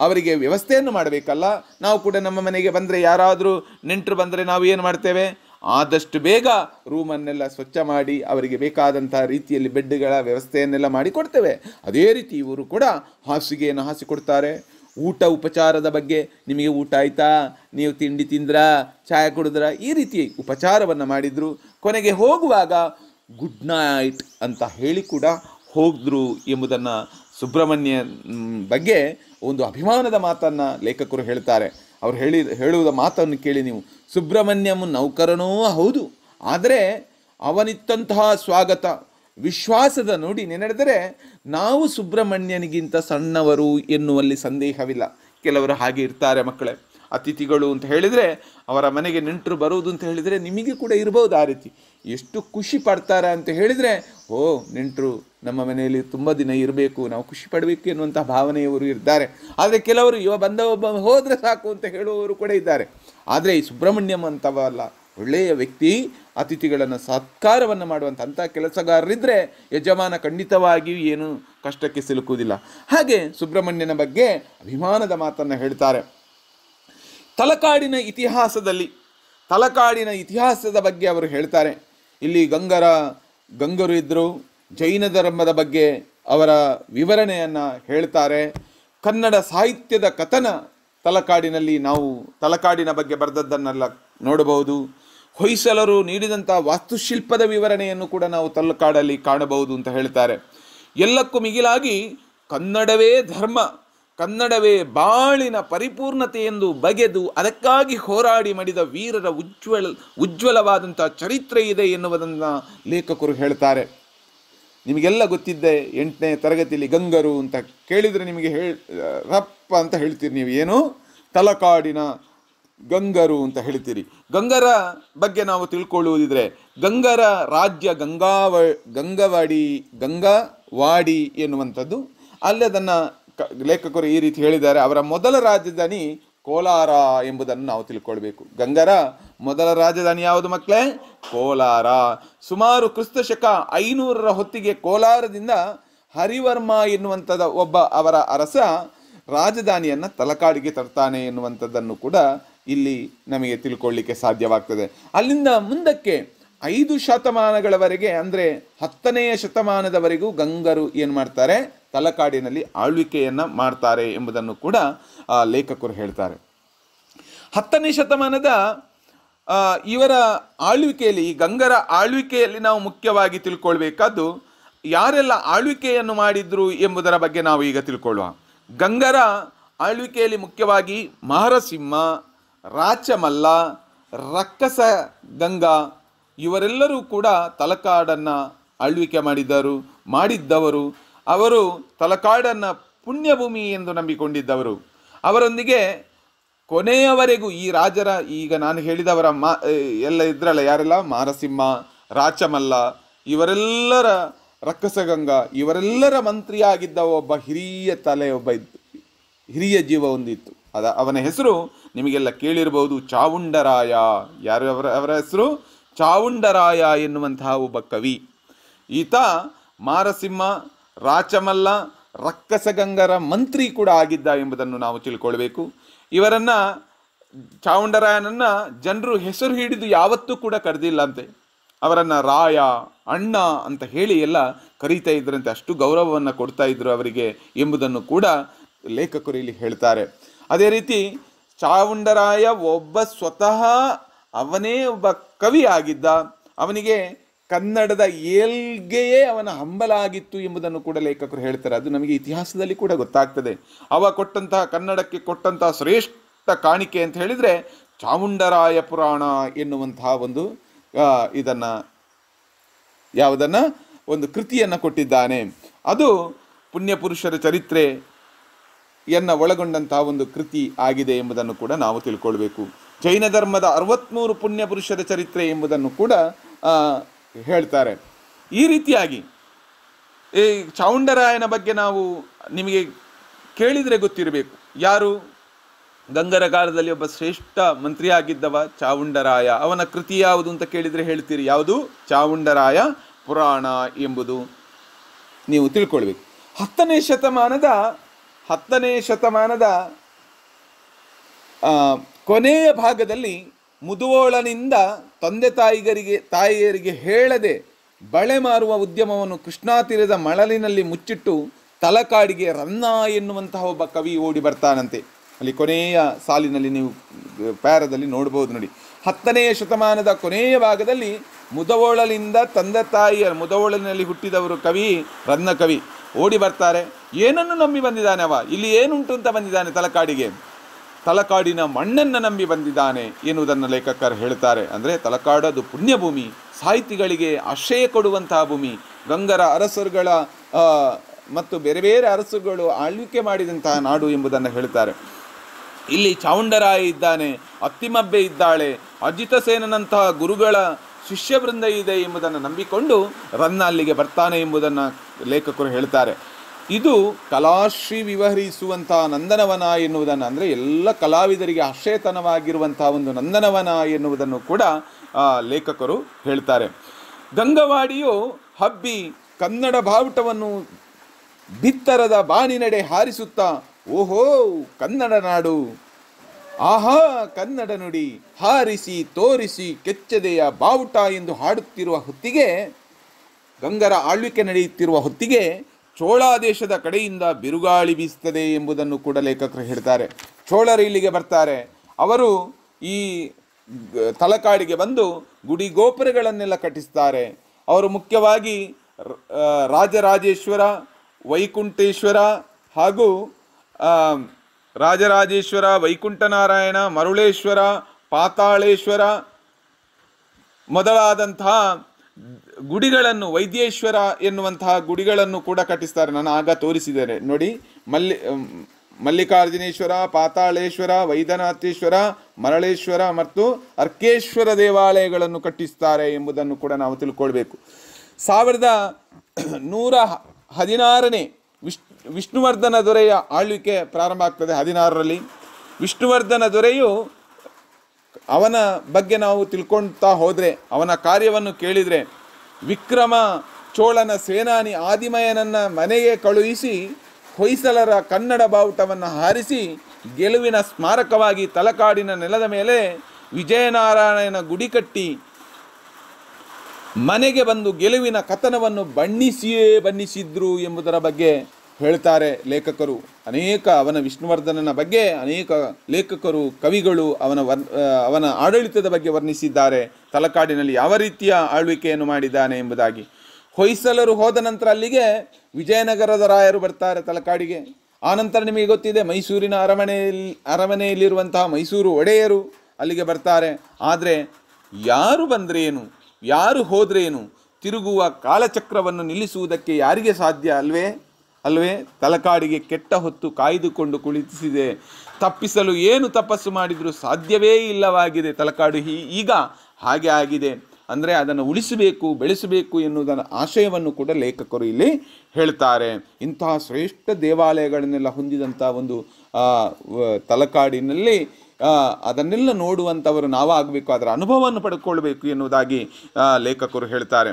ಅವರಿಗೆ ವ್ಯವಸ್ಥೆಯನ್ನು ಮಾಡಬೇಕಲ್ಲ ನಾವು ಕೂಡ ನಮ್ಮ ಮನೆಗೆ ಬಂದರೆ ಯಾರಾದರೂ ನೆಂಟರು ಬಂದರೆ ನಾವು ಏನು ಮಾಡ್ತೇವೆ ಆದಷ್ಟು ಬೇಗ ರೂಮನ್ನೆಲ್ಲ ಸ್ವಚ್ಛ ಮಾಡಿ ಅವರಿಗೆ ಬೇಕಾದಂಥ ರೀತಿಯಲ್ಲಿ ಬೆಡ್ಗಳ ವ್ಯವಸ್ಥೆಯನ್ನೆಲ್ಲ ಮಾಡಿಕೊಡ್ತೇವೆ ಅದೇ ರೀತಿ ಇವರು ಕೂಡ ಹಾಸಿಗೆಯನ್ನು ಹಾಸಿಕೊಡ್ತಾರೆ ಊಟ ಉಪಚಾರದ ಬಗ್ಗೆ ನಿಮಗೆ ಊಟ ಆಯಿತಾ ನೀವು ತಿಂಡಿ ತಿಂದ್ರಾ ಚಾಯ ಕುಡಿದ್ರಾ ಈ ರೀತಿ ಉಪಚಾರವನ್ನು ಮಾಡಿದರು ಕೊನೆಗೆ ಹೋಗುವಾಗ ಗುಡ್ ನೈಟ್ ಅಂತ ಹೇಳಿ ಕೂಡ ಹೋಗಿದ್ರು ಎಂಬುದನ್ನು ಸುಬ್ರಹ್ಮಣ್ಯ ಬಗ್ಗೆ ಒಂದು ಅಭಿಮಾನದ ಮಾತನ್ನು ಲೇಖಕರು ಹೇಳ್ತಾರೆ ಅವರು ಹೇಳಿ ಹೇಳುವುದ ಮಾತನ್ನು ಕೇಳಿ ನೀವು ಸುಬ್ರಹ್ಮಣ್ಯಂ ನೌಕರನೂ ಹೌದು ಆದರೆ ಅವನಿತ್ತಂತಹ ಸ್ವಾಗತ ವಿಶ್ವಾಸದ ನೋಡಿ ನಡೆದರೆ ನಾವು ಸುಬ್ರಹ್ಮಣ್ಯನಿಗಿಂತ ಸಣ್ಣವರು ಎನ್ನುವಲ್ಲಿ ಸಂದೇಹವಿಲ್ಲ ಕೆಲವರು ಹಾಗೆ ಇರ್ತಾರೆ ಮಕ್ಕಳೇ ಅತಿಥಿಗಳು ಅಂತ ಹೇಳಿದರೆ ಅವರ ಮನೆಗೆ ನೆಂಟರು ಬರುವುದು ಅಂತ ಹೇಳಿದರೆ ನಿಮಗೆ ಕೂಡ ಇರಬಹುದು ಆ ರೀತಿ ಎಷ್ಟು ಖುಷಿ ಪಡ್ತಾರೆ ಅಂತ ಹೇಳಿದರೆ ಓ ನೆಂಟರು ನಮ್ಮ ಮನೆಯಲ್ಲಿ ತುಂಬ ದಿನ ಇರಬೇಕು ನಾವು ಖುಷಿ ಪಡಬೇಕು ಎನ್ನುವಂಥ ಭಾವನೆಯವರು ಇದ್ದಾರೆ ಆದರೆ ಕೆಲವರು ಇವ ಬಂದ ಒಬ್ಬ ಹೋದರೆ ಸಾಕು ಅಂತ ಹೇಳುವವರು ಕೂಡ ಇದ್ದಾರೆ ಆದರೆ ಈ ಸುಬ್ರಹ್ಮಣ್ಯಂ ಅಂತವಲ್ಲ ಒಳ್ಳೆಯ ವ್ಯಕ್ತಿ ಅತಿಥಿಗಳನ್ನು ಸತ್ಕಾರವನ್ನು ಮಾಡುವಂಥ ಅಂಥ ಕೆಲಸಗಾರರಿದ್ದರೆ ಯಜಮಾನ ಖಂಡಿತವಾಗಿಯೂ ಏನು ಕಷ್ಟಕ್ಕೆ ಸಿಲುಕುವುದಿಲ್ಲ ಹಾಗೆ ಸುಬ್ರಹ್ಮಣ್ಯನ ಬಗ್ಗೆ ಅಭಿಮಾನದ ಮಾತನ್ನು ಹೇಳ್ತಾರೆ ತಲಕಾಡಿನ ಇತಿಹಾಸದಲ್ಲಿ ತಲಕಾಡಿನ ಇತಿಹಾಸದ ಬಗ್ಗೆ ಅವರು ಹೇಳ್ತಾರೆ ಇಲ್ಲಿ ಗಂಗರ ಗಂಗರು ಇದ್ದರು ಜೈನ ಧರ್ಮದ ಬಗ್ಗೆ ಅವರ ವಿವರಣೆಯನ್ನು ಹೇಳ್ತಾರೆ ಕನ್ನಡ ಸಾಹಿತ್ಯದ ಕಥನ ತಲಕಾಡಿನಲ್ಲಿ ನಾವು ತಲಕಾಡಿನ ಬಗ್ಗೆ ಬರೆದದ್ದನ್ನೆಲ್ಲ ನೋಡಬಹುದು ಹೊಯ್ಸಲರು ನೀಡಿದಂಥ ವಾಸ್ತುಶಿಲ್ಪದ ವಿವರಣೆಯನ್ನು ಕೂಡ ನಾವು ತಲಕಾಡಲ್ಲಿ ಕಾಣಬಹುದು ಅಂತ ಹೇಳ್ತಾರೆ ಎಲ್ಲಕ್ಕೂ ಮಿಗಿಲಾಗಿ ಕನ್ನಡವೇ ಧರ್ಮ ಕನ್ನಡವೇ ಬಾಳಿನ ಪರಿಪೂರ್ಣತೆಯೆಂದು ಬಗೆದು ಅದಕ್ಕಾಗಿ ಹೋರಾಡಿ ಮಡಿದ ವೀರರ ಉಜ್ವಲ ಉಜ್ವಲವಾದಂಥ ಚರಿತ್ರೆ ಇದೆ ಎನ್ನುವುದನ್ನು ಲೇಖಕರು ಹೇಳ್ತಾರೆ ನಿಮಗೆಲ್ಲ ಗೊತ್ತಿದ್ದೆ ಎಂಟನೇ ತರಗತಿಯಲ್ಲಿ ಗಂಗರು ಅಂತ ಕೇಳಿದರೆ ನಿಮಗೆ ಹೇಳ ರಪ್ಪ ಅಂತ ಹೇಳ್ತೀರಿ ನೀವು ಏನು ತಲಕಾಡಿನ ಗಂಗರು ಅಂತ ಹೇಳ್ತೀರಿ ಗಂಗರ ಬಗ್ಗೆ ನಾವು ತಿಳ್ಕೊಳ್ಳುವುದಿದ್ರೆ ಗಂಗರ ರಾಜ್ಯ ಗಂಗಾವ ಗಂಗವಾಡಿ ಗಂಗಾವಾಡಿ ಎನ್ನುವಂಥದ್ದು ಅಲ್ಲಿ ಅದನ್ನು ಲೇಖಕರು ಈ ರೀತಿ ಹೇಳಿದ್ದಾರೆ ಅವರ ಮೊದಲ ರಾಜಧಾನಿ ಕೋಲಾರ ಎಂಬುದನ್ನು ನಾವು ತಿಳ್ಕೊಳ್ಬೇಕು ಗಂಗರ ಮೊದಲ ರಾಜಧಾನಿ ಯಾವುದು ಮಕ್ಕಳೇ ಕೋಲಾರ ಸುಮಾರು ಕ್ರಿಸ್ತ ಶಕ ಐನೂರರ ಹೊತ್ತಿಗೆ ಕೋಲಾರದಿಂದ ಹರಿವರ್ಮ ಎನ್ನುವಂಥದ ಒಬ್ಬ ಅವರ ಅರಸ ರಾಜಧಾನಿಯನ್ನು ತಲಕಾಡಿಗೆ ತರ್ತಾನೆ ಎನ್ನುವಂಥದ್ದನ್ನು ಕೂಡ ಇಲ್ಲಿ ನಮಗೆ ತಿಳ್ಕೊಳ್ಳಿಕ್ಕೆ ಸಾಧ್ಯವಾಗ್ತದೆ ಅಲ್ಲಿಂದ ಮುಂದಕ್ಕೆ ಐದು ಶತಮಾನಗಳವರೆಗೆ ಅಂದರೆ ಹತ್ತನೆಯ ಶತಮಾನದವರೆಗೂ ಗಂಗರು ಏನು ಮಾಡ್ತಾರೆ ತಲಕಾಡಿನಲ್ಲಿ ಆಳ್ವಿಕೆಯನ್ನು ಮಾಡ್ತಾರೆ ಎಂಬುದನ್ನು ಕೂಡ ಲೇಖಕರು ಹೇಳ್ತಾರೆ ಹತ್ತನೇ ಶತಮಾನದ ಇವರ ಆಳ್ವಿಕೆಯಲ್ಲಿ ಈ ಗಂಗರ ಆಳ್ವಿಕೆಯಲ್ಲಿ ನಾವು ಮುಖ್ಯವಾಗಿ ತಿಳ್ಕೊಳ್ಬೇಕಾದ್ದು ಯಾರೆಲ್ಲ ಆಳ್ವಿಕೆಯನ್ನು ಮಾಡಿದ್ರು ಎಂಬುದರ ಬಗ್ಗೆ ನಾವು ಈಗ ತಿಳ್ಕೊಳ್ಳುವ ಗಂಗರ ಆಳ್ವಿಕೆಯಲ್ಲಿ ಮುಖ್ಯವಾಗಿ ಮಹರಸಿಂಹ ರಾಚಮಲ್ಲ ರಕ್ಕಸ ಗಂಗಾ ಇವರೆಲ್ಲರೂ ಕೂಡ ತಲಕಾಡನ್ನು ಆಳ್ವಿಕೆ ಮಾಡಿದ್ದರು ಮಾಡಿದ್ದವರು ಅವರು ತಲಕಾಡನ್ನು ಪುಣ್ಯಭೂಮಿ ಎಂದು ನಂಬಿಕೊಂಡಿದ್ದವರು ಅವರೊಂದಿಗೆ ಕೊನೆಯವರೆಗೂ ಈ ರಾಜರ ಈಗ ನಾನು ಹೇಳಿದವರ ಮಾ ಎಲ್ಲ ಇದ್ರಲ್ಲ ಯಾರೆಲ್ಲ ಮಾರಸಿಂಹ ರಾಚಮಲ್ಲ ಇವರೆಲ್ಲರ ರಕ್ಕಸಗಂಗ ಇವರೆಲ್ಲರ ಮಂತ್ರಿಯಾಗಿದ್ದ ಒಬ್ಬ ಹಿರಿಯ ತಲೆ ಒಬ್ಬ ಇತ್ತು ಹಿರಿಯ ಜೀವ ಒಂದಿತ್ತು ಅದ ಅವನ ಹೆಸರು ನಿಮಗೆಲ್ಲ ಕೇಳಿರಬಹುದು ಚಾವುಂಡರಾಯ ಯಾರು ಅವರ ಅವರ ಹೆಸರು ಚಾವುಂಡರಾಯ ಎನ್ನುವಂತಹ ಒಬ್ಬ ಕವಿ ಈತ ಮಾರಸಿಂಹ ರಾಚಮಲ್ಲ ರಕ್ಕಸಗಂಗರ ಮಂತ್ರಿ ಕೂಡ ಆಗಿದ್ದ ಎಂಬುದನ್ನು ನಾವು ತಿಳ್ಕೊಳ್ಬೇಕು ಇವರನ್ನು ಚಾವುಂಡರಾಯನನ್ನು ಜನರು ಹೆಸರು ಹಿಡಿದು ಯಾವತ್ತೂ ಕೂಡ ಕರೆದಿಲ್ಲ ಅಂತೆ ಅವರನ್ನು ರಾಯ ಅಣ್ಣ ಅಂತ ಹೇಳಿ ಎಲ್ಲ ಕರೀತಾ ಇದ್ರಂತೆ ಅಷ್ಟು ಗೌರವವನ್ನು ಕೊಡ್ತಾ ಇದ್ರು ಅವರಿಗೆ ಎಂಬುದನ್ನು ಕೂಡ ಲೇಖಕರು ಇಲ್ಲಿ ಹೇಳ್ತಾರೆ ಅದೇ ರೀತಿ ಚಾವುಂಡರಾಯ ಒಬ್ಬ ಸ್ವತಃ ಅವನೇ ಒಬ್ಬ ಕವಿ ಆಗಿದ್ದ ಅವನಿಗೆ ಕನ್ನಡದ ಏಲ್ಗೆಯೇ ಅವನ ಹಂಬಲ ಆಗಿತ್ತು ಎಂಬುದನ್ನು ಕೂಡ ಲೇಖಕರು ಹೇಳ್ತಾರೆ ಅದು ನಮಗೆ ಇತಿಹಾಸದಲ್ಲಿ ಕೂಡ ಗೊತ್ತಾಗ್ತದೆ ಅವ ಕೊಟ್ಟಂತಹ ಕನ್ನಡಕ್ಕೆ ಕೊಟ್ಟಂತಹ ಶ್ರೇಷ್ಠ ಕಾಣಿಕೆ ಅಂತ ಹೇಳಿದರೆ ಚಾಮುಂಡರಾಯ ಪುರಾಣ ಎನ್ನುವಂತಹ ಒಂದು ಇದನ್ನು ಯಾವುದನ್ನು ಒಂದು ಕೃತಿಯನ್ನು ಕೊಟ್ಟಿದ್ದಾನೆ ಅದು ಪುಣ್ಯಪುರುಷರ ಚರಿತ್ರೆ ಎನ್ನ ಒಳಗೊಂಡಂತಹ ಒಂದು ಕೃತಿ ಆಗಿದೆ ಎಂಬುದನ್ನು ಕೂಡ ನಾವು ತಿಳ್ಕೊಳ್ಬೇಕು ಜೈನ ಧರ್ಮದ ಅರವತ್ತ್ಮೂರು ಪುಣ್ಯಪುರುಷರ ಚರಿತ್ರೆ ಎಂಬುದನ್ನು ಕೂಡ ಹೇಳ್ತಾರೆ ಈ ರೀತಿಯಾಗಿ ಈ ಚೌಂಡರಾಯನ ಬಗ್ಗೆ ನಾವು ನಿಮಗೆ ಕೇಳಿದರೆ ಗೊತ್ತಿರಬೇಕು ಯಾರು ಗಂಗರ ಕಾಲದಲ್ಲಿ ಒಬ್ಬ ಶ್ರೇಷ್ಠ ಮಂತ್ರಿಯಾಗಿದ್ದವ ಚಾವುಂಡರಾಯ ಅವನ ಕೃತಿ ಯಾವುದು ಅಂತ ಕೇಳಿದರೆ ಹೇಳ್ತೀರಿ ಯಾವುದು ಚಾವುಂಡರಾಯ ಪುರಾಣ ಎಂಬುದು ನೀವು ತಿಳ್ಕೊಳ್ಬೇಕು ಹತ್ತನೇ ಶತಮಾನದ ಹತ್ತನೇ ಶತಮಾನದ ಕೊನೆಯ ಭಾಗದಲ್ಲಿ ಮುದುವೋಳನಿಂದ ತಂದೆ ತಾಯಿಗರಿಗೆ ತಾಯಿಯರಿಗೆ ಹೇಳದೆ ಬಳೆ ಮಾರುವ ಉದ್ಯಮವನ್ನು ಕೃಷ್ಣಾ ತೀರದ ಮಳಲಿನಲ್ಲಿ ಮುಚ್ಚಿಟ್ಟು ತಲಕಾಡಿಗೆ ರನ್ನ ಎನ್ನುವಂತಹ ಒಬ್ಬ ಕವಿ ಓಡಿ ಬರ್ತಾನಂತೆ ಅಲ್ಲಿ ಕೊನೆಯ ಸಾಲಿನಲ್ಲಿ ನೀವು ಪ್ಯಾರದಲ್ಲಿ ನೋಡ್ಬೋದು ನೋಡಿ ಹತ್ತನೆಯ ಶತಮಾನದ ಕೊನೆಯ ಭಾಗದಲ್ಲಿ ಮುದವೋಳಲಿಂದ ತಂದೆ ತಾಯಿಯ ಮುದವೋಳಲಿನಲ್ಲಿ ಹುಟ್ಟಿದವರು ಕವಿ ರನ್ನ ಕವಿ ಓಡಿ ಬರ್ತಾರೆ ಏನನ್ನು ನಂಬಿ ಬಂದಿದ್ದಾನೆ ಅವ ಇಲ್ಲಿ ಏನುಂಟು ಅಂತ ಬಂದಿದ್ದಾನೆ ತಲಕಾಡಿಗೆ ತಲಕಾಡಿನ ಮಣ್ಣನ್ನು ನಂಬಿ ಬಂದಿದ್ದಾನೆ ಎನ್ನುವುದನ್ನು ಲೇಖಕರು ಹೇಳ್ತಾರೆ ಅಂದರೆ ತಲಕಾಡದು ಪುಣ್ಯಭೂಮಿ ಸಾಹಿತಿಗಳಿಗೆ ಆಶ್ರಯ ಕೊಡುವಂತಹ ಭೂಮಿ ಗಂಗರ ಅರಸರುಗಳ ಮತ್ತು ಬೇರೆ ಬೇರೆ ಅರಸುಗಳು ಆಳ್ವಿಕೆ ಮಾಡಿದಂತಹ ನಾಡು ಎಂಬುದನ್ನು ಹೇಳ್ತಾರೆ ಇಲ್ಲಿ ಚಾವುಂಡರಾಯ ಇದ್ದಾನೆ ಅತ್ತಿಮಬ್ಬೆ ಇದ್ದಾಳೆ ಅಜಿತ ಸೇನನಂತಹ ಗುರುಗಳ ಶಿಷ್ಯವೃಂದ ಇದೆ ಎಂಬುದನ್ನು ನಂಬಿಕೊಂಡು ರನ್ನ ಅಲ್ಲಿಗೆ ಬರ್ತಾನೆ ಎಂಬುದನ್ನು ಲೇಖಕರು ಹೇಳ್ತಾರೆ ಇದು ಕಲಾಶ್ರೀ ವಿವಹರಿಸುವಂಥ ನಂದನವನ ಎನ್ನುವುದನ್ನು ಅಂದರೆ ಎಲ್ಲ ಕಲಾವಿದರಿಗೆ ಆಶ್ರಯತನವಾಗಿರುವಂಥ ಒಂದು ನಂದನವನ ಎನ್ನುವುದನ್ನು ಕೂಡ ಲೇಖಕರು ಹೇಳ್ತಾರೆ ಗಂಗವಾಡಿಯು ಹಬ್ಬಿ ಕನ್ನಡ ಬಾವುಟವನ್ನು ಬಿತ್ತರದ ಬಾಣಿನಡೆ ಹಾರಿಸುತ್ತಾ ಓಹೋ ಕನ್ನಡ ನಾಡು ಆಹಾ ಕನ್ನಡ ನುಡಿ ಹಾರಿಸಿ ತೋರಿಸಿ ಕೆಚ್ಚದೆಯ ಬಾವುಟ ಎಂದು ಹಾಡುತ್ತಿರುವ ಹೊತ್ತಿಗೆ ಗಂಗರ ಆಳ್ವಿಕೆ ನಡೆಯುತ್ತಿರುವ ಹೊತ್ತಿಗೆ ಚೋಳ ದೇಶದ ಕಡೆಯಿಂದ ಬಿರುಗಾಳಿ ಬೀಸುತ್ತದೆ ಎಂಬುದನ್ನು ಕೂಡ ಲೇಖಕರು ಹೇಳ್ತಾರೆ ಚೋಳರು ಇಲ್ಲಿಗೆ ಬರ್ತಾರೆ ಅವರು ಈ ತಲಕಾಡಿಗೆ ಬಂದು ಗುಡಿ ಗೋಪುರಗಳನ್ನೆಲ್ಲ ಕಟ್ಟಿಸ್ತಾರೆ ಅವರು ಮುಖ್ಯವಾಗಿ ರಾಜರಾಜೇಶ್ವರ ವೈಕುಂಠೇಶ್ವರ ಹಾಗೂ ರಾಜರಾಜೇಶ್ವರ ವೈಕುಂಠನಾರಾಯಣ ಮರುಳೇಶ್ವರ ಪಾತಾಳೇಶ್ವರ ಮೊದಲಾದಂತಹ ಗುಡಿಗಳನ್ನು ವೈದ್ಯೇಶ್ವರ ಎನ್ನುವಂತಹ ಗುಡಿಗಳನ್ನು ಕೂಡ ಕಟ್ಟಿಸ್ತಾರೆ ನಾನು ಆಗ ತೋರಿಸಿದ್ದೇನೆ ನೋಡಿ ಮಲ್ಲಿ ಮಲ್ಲಿಕಾರ್ಜುನೇಶ್ವರ ಪಾತಾಳೇಶ್ವರ ವೈದ್ಯನಾಥೇಶ್ವರ ಮರಳೇಶ್ವರ ಮತ್ತು ಅರ್ಕೇಶ್ವರ ದೇವಾಲಯಗಳನ್ನು ಕಟ್ಟಿಸ್ತಾರೆ ಎಂಬುದನ್ನು ಕೂಡ ನಾವು ತಿಳ್ಕೊಳ್ಬೇಕು ಸಾವಿರದ ನೂರ ಹದಿನಾರನೇ ವಿಶ್ ವಿಷ್ಣುವರ್ಧನ ದೊರೆಯ ಆಳ್ವಿಕೆ ಪ್ರಾರಂಭ ಆಗ್ತದೆ ಹದಿನಾರರಲ್ಲಿ ವಿಷ್ಣುವರ್ಧನ ದೊರೆಯು ಅವನ ಬಗ್ಗೆ ನಾವು ತಿಳ್ಕೊಳ್ತಾ ಹೋದರೆ ಅವನ ಕಾರ್ಯವನ್ನು ಕೇಳಿದರೆ ವಿಕ್ರಮ ಚೋಳನ ಸೇನಾನಿ ಆದಿಮಯನನ್ನು ಮನೆಗೆ ಕಳುಹಿಸಿ ಹೊಯ್ಸಲರ ಕನ್ನಡ ಬಾವುಟವನ್ನು ಹಾರಿಸಿ ಗೆಲುವಿನ ಸ್ಮಾರಕವಾಗಿ ತಲಕಾಡಿನ ನೆಲದ ಮೇಲೆ ವಿಜಯನಾರಾಯಣನ ಗುಡಿ ಕಟ್ಟಿ ಮನೆಗೆ ಬಂದು ಗೆಲುವಿನ ಕಥನವನ್ನು ಬಣ್ಣಿಸಿಯೇ ಬಣ್ಣಿಸಿದ್ರು ಎಂಬುದರ ಬಗ್ಗೆ ಹೇಳ್ತಾರೆ ಲೇಖಕರು ಅನೇಕ ಅವನ ವಿಷ್ಣುವರ್ಧನನ ಬಗ್ಗೆ ಅನೇಕ ಲೇಖಕರು ಕವಿಗಳು ಅವನ ವರ್ ಅವನ ಆಡಳಿತದ ಬಗ್ಗೆ ವರ್ಣಿಸಿದ್ದಾರೆ ತಲಕಾಡಿನಲ್ಲಿ ಯಾವ ರೀತಿಯ ಆಳ್ವಿಕೆಯನ್ನು ಮಾಡಿದ್ದಾನೆ ಎಂಬುದಾಗಿ ಹೊಯ್ಸಲರು ಹೋದ ನಂತರ ಅಲ್ಲಿಗೆ ವಿಜಯನಗರದ ರಾಯರು ಬರ್ತಾರೆ ತಲಕಾಡಿಗೆ ಆನಂತರ ನಿಮಗೆ ಗೊತ್ತಿದೆ ಮೈಸೂರಿನ ಅರಮನೆಯಲ್ಲಿ ಅರಮನೆಯಲ್ಲಿರುವಂತಹ ಮೈಸೂರು ಒಡೆಯರು ಅಲ್ಲಿಗೆ ಬರ್ತಾರೆ ಆದರೆ ಯಾರು ಬಂದರೇನು ಯಾರು ಹೋದ್ರೇನು ತಿರುಗುವ ಕಾಲಚಕ್ರವನ್ನು ನಿಲ್ಲಿಸುವುದಕ್ಕೆ ಯಾರಿಗೆ ಸಾಧ್ಯ ಅಲ್ವೇ ಅಲ್ವೇ ತಲಕಾಡಿಗೆ ಕೆಟ್ಟ ಹೊತ್ತು ಕಾಯ್ದುಕೊಂಡು ಕುಳಿತಿಸಿದೆ ತಪ್ಪಿಸಲು ಏನು ತಪಸ್ಸು ಮಾಡಿದರೂ ಸಾಧ್ಯವೇ ಇಲ್ಲವಾಗಿದೆ ತಲಕಾಡು ಹೀ ಈಗ ಹಾಗೆ ಆಗಿದೆ ಅಂದರೆ ಅದನ್ನು ಉಳಿಸಬೇಕು ಬೆಳೆಸಬೇಕು ಎನ್ನುವುದರ ಆಶಯವನ್ನು ಕೂಡ ಲೇಖಕರು ಇಲ್ಲಿ ಹೇಳ್ತಾರೆ ಇಂತಹ ಶ್ರೇಷ್ಠ ದೇವಾಲಯಗಳನ್ನೆಲ್ಲ ಹೊಂದಿದಂಥ ಒಂದು ತಲಕಾಡಿನಲ್ಲಿ ಅದನ್ನೆಲ್ಲ ನೋಡುವಂಥವರು ನಾವಾಗಬೇಕು ಅದರ ಅನುಭವವನ್ನು ಪಡ್ಕೊಳ್ಬೇಕು ಎನ್ನುವುದಾಗಿ ಲೇಖಕರು ಹೇಳ್ತಾರೆ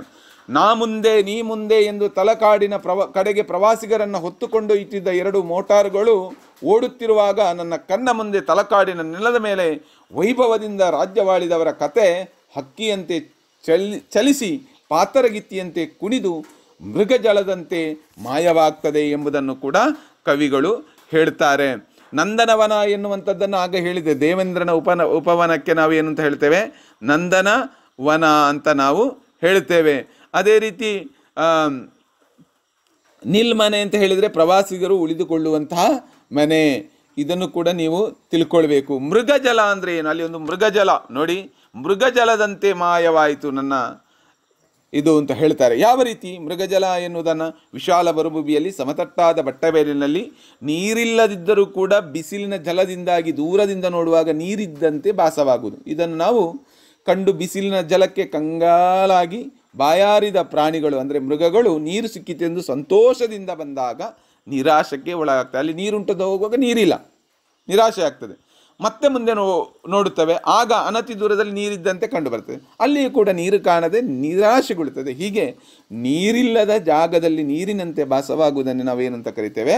ನಾ ಮುಂದೆ ನೀ ಮುಂದೆ ಎಂದು ತಲಕಾಡಿನ ಪ್ರವ ಕಡೆಗೆ ಪ್ರವಾಸಿಗರನ್ನು ಹೊತ್ತುಕೊಂಡು ಇಟ್ಟಿದ್ದ ಎರಡು ಮೋಟಾರ್ಗಳು ಓಡುತ್ತಿರುವಾಗ ನನ್ನ ಕಣ್ಣ ಮುಂದೆ ತಲಕಾಡಿನ ನೆಲದ ಮೇಲೆ ವೈಭವದಿಂದ ರಾಜ್ಯವಾಳಿದವರ ಕತೆ ಹಕ್ಕಿಯಂತೆ ಚಲಿ ಚಲಿಸಿ ಪಾತರಗಿತ್ತಿಯಂತೆ ಕುಣಿದು ಮೃಗಜಲದಂತೆ ಮಾಯವಾಗ್ತದೆ ಎಂಬುದನ್ನು ಕೂಡ ಕವಿಗಳು ಹೇಳ್ತಾರೆ ನಂದನವನ ಎನ್ನುವಂಥದ್ದನ್ನು ಆಗ ಹೇಳಿದೆ ದೇವೇಂದ್ರನ ಉಪನ ಉಪವನಕ್ಕೆ ನಾವು ಏನು ಅಂತ ಹೇಳ್ತೇವೆ ನಂದನ ವನ ಅಂತ ನಾವು ಹೇಳ್ತೇವೆ ಅದೇ ರೀತಿ ನಿಲ್ಮನೆ ಅಂತ ಹೇಳಿದರೆ ಪ್ರವಾಸಿಗರು ಉಳಿದುಕೊಳ್ಳುವಂತಹ ಮನೆ ಇದನ್ನು ಕೂಡ ನೀವು ತಿಳ್ಕೊಳ್ಬೇಕು ಮೃಗಜಲ ಅಂದರೆ ಏನು ಅಲ್ಲಿ ಒಂದು ಮೃಗಜಲ ನೋಡಿ ಮೃಗಜಲದಂತೆ ಮಾಯವಾಯಿತು ನನ್ನ ಇದು ಅಂತ ಹೇಳ್ತಾರೆ ಯಾವ ರೀತಿ ಮೃಗಜಲ ಎನ್ನುವುದನ್ನು ವಿಶಾಲ ಬರುಭುವಿಯಲ್ಲಿ ಸಮತಟ್ಟಾದ ಬಟ್ಟಬೇಲಿನಲ್ಲಿ ನೀರಿಲ್ಲದಿದ್ದರೂ ಕೂಡ ಬಿಸಿಲಿನ ಜಲದಿಂದಾಗಿ ದೂರದಿಂದ ನೋಡುವಾಗ ನೀರಿದ್ದಂತೆ ಭಾಸವಾಗುವುದು ಇದನ್ನು ನಾವು ಕಂಡು ಬಿಸಿಲಿನ ಜಲಕ್ಕೆ ಕಂಗಾಲಾಗಿ ಬಾಯಾರಿದ ಪ್ರಾಣಿಗಳು ಅಂದರೆ ಮೃಗಗಳು ನೀರು ಸಿಕ್ಕಿತೆಂದು ಸಂತೋಷದಿಂದ ಬಂದಾಗ ನಿರಾಶಕ್ಕೆ ಒಳಗಾಗ್ತದೆ ಅಲ್ಲಿ ನೀರುಂಟದ ಹೋಗುವಾಗ ನೀರಿಲ್ಲ ನಿರಾಶೆ ಆಗ್ತದೆ ಮತ್ತೆ ಮುಂದೆ ನೋ ನೋಡುತ್ತವೆ ಆಗ ಅನತಿ ದೂರದಲ್ಲಿ ನೀರಿದ್ದಂತೆ ಬರ್ತದೆ ಅಲ್ಲಿಯೂ ಕೂಡ ನೀರು ಕಾಣದೆ ನಿರಾಶೆಗೊಳ್ಳುತ್ತದೆ ಹೀಗೆ ನೀರಿಲ್ಲದ ಜಾಗದಲ್ಲಿ ನೀರಿನಂತೆ ಭಾಸವಾಗುವುದನ್ನು ನಾವೇನಂತ ಕರಿತೇವೆ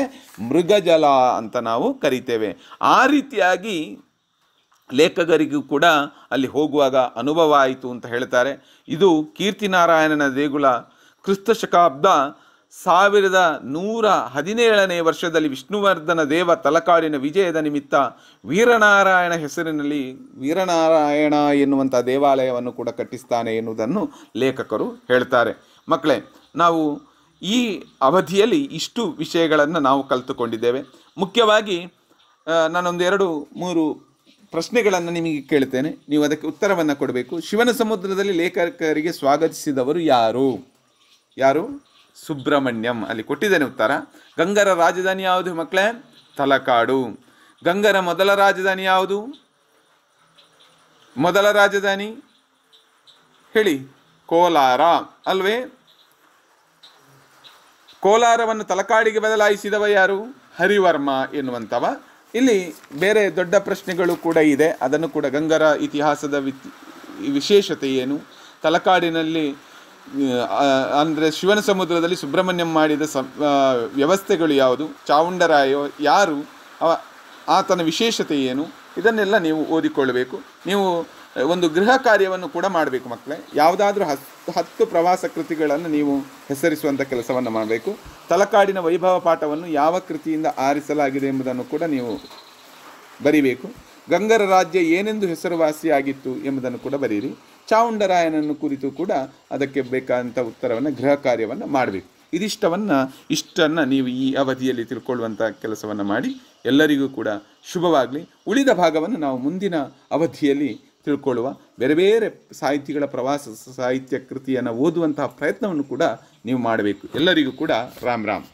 ಮೃಗಜಲ ಅಂತ ನಾವು ಕರಿತೇವೆ ಆ ರೀತಿಯಾಗಿ ಲೇಖಕರಿಗೂ ಕೂಡ ಅಲ್ಲಿ ಹೋಗುವಾಗ ಅನುಭವ ಆಯಿತು ಅಂತ ಹೇಳ್ತಾರೆ ಇದು ಕೀರ್ತಿನಾರಾಯಣನ ದೇಗುಲ ಕ್ರಿಸ್ತ ಶಕಾಬ್ದ ಸಾವಿರದ ನೂರ ಹದಿನೇಳನೇ ವರ್ಷದಲ್ಲಿ ವಿಷ್ಣುವರ್ಧನ ದೇವ ತಲಕಾಡಿನ ವಿಜಯದ ನಿಮಿತ್ತ ವೀರನಾರಾಯಣ ಹೆಸರಿನಲ್ಲಿ ವೀರನಾರಾಯಣ ಎನ್ನುವಂಥ ದೇವಾಲಯವನ್ನು ಕೂಡ ಕಟ್ಟಿಸ್ತಾನೆ ಎನ್ನುವುದನ್ನು ಲೇಖಕರು ಹೇಳ್ತಾರೆ ಮಕ್ಕಳೇ ನಾವು ಈ ಅವಧಿಯಲ್ಲಿ ಇಷ್ಟು ವಿಷಯಗಳನ್ನು ನಾವು ಕಲಿತುಕೊಂಡಿದ್ದೇವೆ ಮುಖ್ಯವಾಗಿ ನಾನೊಂದೆರಡು ಮೂರು ಪ್ರಶ್ನೆಗಳನ್ನು ನಿಮಗೆ ಕೇಳ್ತೇನೆ ನೀವು ಅದಕ್ಕೆ ಉತ್ತರವನ್ನು ಕೊಡಬೇಕು ಶಿವನ ಸಮುದ್ರದಲ್ಲಿ ಲೇಖಕರಿಗೆ ಸ್ವಾಗತಿಸಿದವರು ಯಾರು ಯಾರು ಸುಬ್ರಹ್ಮಣ್ಯಂ ಅಲ್ಲಿ ಕೊಟ್ಟಿದ್ದೇನೆ ಉತ್ತರ ಗಂಗರ ರಾಜಧಾನಿ ಯಾವುದು ಮಕ್ಕಳೇ ತಲಕಾಡು ಗಂಗರ ಮೊದಲ ರಾಜಧಾನಿ ಯಾವುದು ಮೊದಲ ರಾಜಧಾನಿ ಹೇಳಿ ಕೋಲಾರ ಅಲ್ವೇ ಕೋಲಾರವನ್ನು ತಲಕಾಡಿಗೆ ಬದಲಾಯಿಸಿದವ ಯಾರು ಹರಿವರ್ಮ ಎನ್ನುವಂಥವ ಇಲ್ಲಿ ಬೇರೆ ದೊಡ್ಡ ಪ್ರಶ್ನೆಗಳು ಕೂಡ ಇದೆ ಅದನ್ನು ಕೂಡ ಗಂಗರ ಇತಿಹಾಸದ ವಿಶೇಷತೆ ಏನು ತಲಕಾಡಿನಲ್ಲಿ ಅಂದರೆ ಶಿವನ ಸಮುದ್ರದಲ್ಲಿ ಸುಬ್ರಹ್ಮಣ್ಯಂ ಮಾಡಿದ ಸ ವ್ಯವಸ್ಥೆಗಳು ಯಾವುದು ಚಾವುಂಡರಾಯೋ ಯಾರು ಆತನ ವಿಶೇಷತೆ ಏನು ಇದನ್ನೆಲ್ಲ ನೀವು ಓದಿಕೊಳ್ಳಬೇಕು ನೀವು ಒಂದು ಗೃಹ ಕಾರ್ಯವನ್ನು ಕೂಡ ಮಾಡಬೇಕು ಮಕ್ಕಳೇ ಯಾವುದಾದ್ರೂ ಹತ್ತು ಹತ್ತು ಪ್ರವಾಸ ಕೃತಿಗಳನ್ನು ನೀವು ಹೆಸರಿಸುವಂಥ ಕೆಲಸವನ್ನು ಮಾಡಬೇಕು ತಲಕಾಡಿನ ವೈಭವ ಪಾಠವನ್ನು ಯಾವ ಕೃತಿಯಿಂದ ಆರಿಸಲಾಗಿದೆ ಎಂಬುದನ್ನು ಕೂಡ ನೀವು ಬರೀಬೇಕು ಗಂಗರ ರಾಜ್ಯ ಏನೆಂದು ಹೆಸರುವಾಸಿಯಾಗಿತ್ತು ಎಂಬುದನ್ನು ಕೂಡ ಬರೀರಿ ಚಾವುಂಡರಾಯನನ್ನು ಕುರಿತು ಕೂಡ ಅದಕ್ಕೆ ಬೇಕಾದಂಥ ಉತ್ತರವನ್ನು ಗೃಹ ಕಾರ್ಯವನ್ನು ಮಾಡಬೇಕು ಇದಿಷ್ಟವನ್ನು ಇಷ್ಟನ್ನು ನೀವು ಈ ಅವಧಿಯಲ್ಲಿ ತಿಳ್ಕೊಳ್ಳುವಂಥ ಕೆಲಸವನ್ನು ಮಾಡಿ ಎಲ್ಲರಿಗೂ ಕೂಡ ಶುಭವಾಗಲಿ ಉಳಿದ ಭಾಗವನ್ನು ನಾವು ಮುಂದಿನ ಅವಧಿಯಲ್ಲಿ ತಿಳ್ಕೊಳ್ಳುವ ಬೇರೆ ಬೇರೆ ಸಾಹಿತಿಗಳ ಪ್ರವಾಸ ಸಾಹಿತ್ಯ ಕೃತಿಯನ್ನು ಓದುವಂತಹ ಪ್ರಯತ್ನವನ್ನು ಕೂಡ ನೀವು ಮಾಡಬೇಕು ಎಲ್ಲರಿಗೂ ಕೂಡ ರಾಮ್ ರಾಮ್